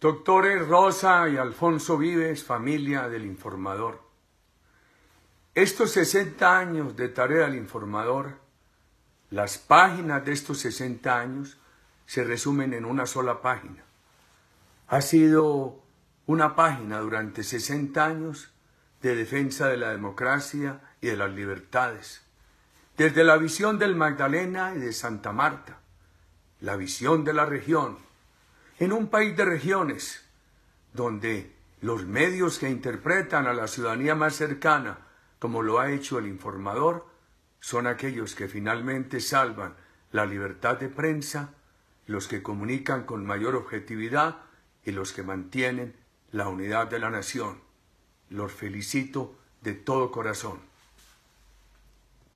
Doctores Rosa y Alfonso Vives, familia del informador. Estos 60 años de tarea del informador, las páginas de estos 60 años se resumen en una sola página. Ha sido una página durante 60 años de defensa de la democracia y de las libertades, desde la visión del Magdalena y de Santa Marta, la visión de la región, en un país de regiones donde los medios que interpretan a la ciudadanía más cercana, como lo ha hecho el informador, son aquellos que finalmente salvan la libertad de prensa, los que comunican con mayor objetividad y los que mantienen la unidad de la nación. Los felicito de todo corazón.